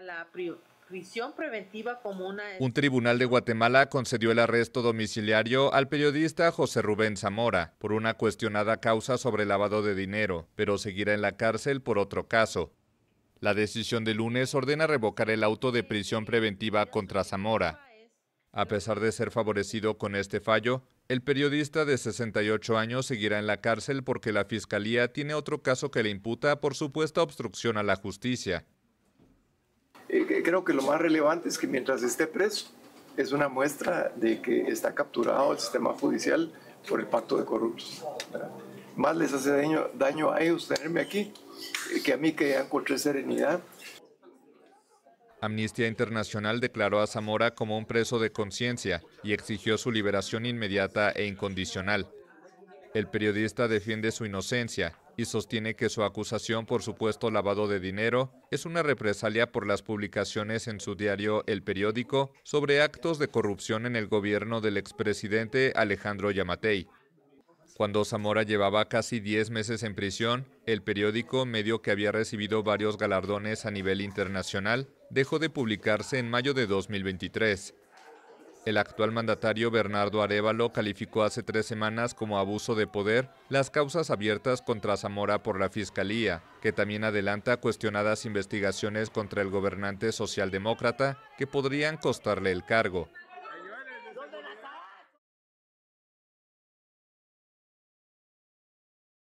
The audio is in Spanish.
la prisión preventiva como una... Un tribunal de Guatemala concedió el arresto domiciliario al periodista José Rubén Zamora por una cuestionada causa sobre lavado de dinero, pero seguirá en la cárcel por otro caso. La decisión de lunes ordena revocar el auto de prisión preventiva contra Zamora. A pesar de ser favorecido con este fallo, el periodista de 68 años seguirá en la cárcel porque la Fiscalía tiene otro caso que le imputa por supuesta obstrucción a la justicia creo que lo más relevante es que mientras esté preso, es una muestra de que está capturado el sistema judicial por el pacto de corruptos. Más les hace daño, daño a ellos tenerme aquí que a mí que ya encontré serenidad. Amnistía Internacional declaró a Zamora como un preso de conciencia y exigió su liberación inmediata e incondicional. El periodista defiende su inocencia y sostiene que su acusación por supuesto lavado de dinero es una represalia por las publicaciones en su diario El Periódico sobre actos de corrupción en el gobierno del expresidente Alejandro Yamatei. Cuando Zamora llevaba casi 10 meses en prisión, el periódico, medio que había recibido varios galardones a nivel internacional, dejó de publicarse en mayo de 2023. El actual mandatario Bernardo Arevalo calificó hace tres semanas como abuso de poder las causas abiertas contra Zamora por la Fiscalía, que también adelanta cuestionadas investigaciones contra el gobernante socialdemócrata que podrían costarle el cargo.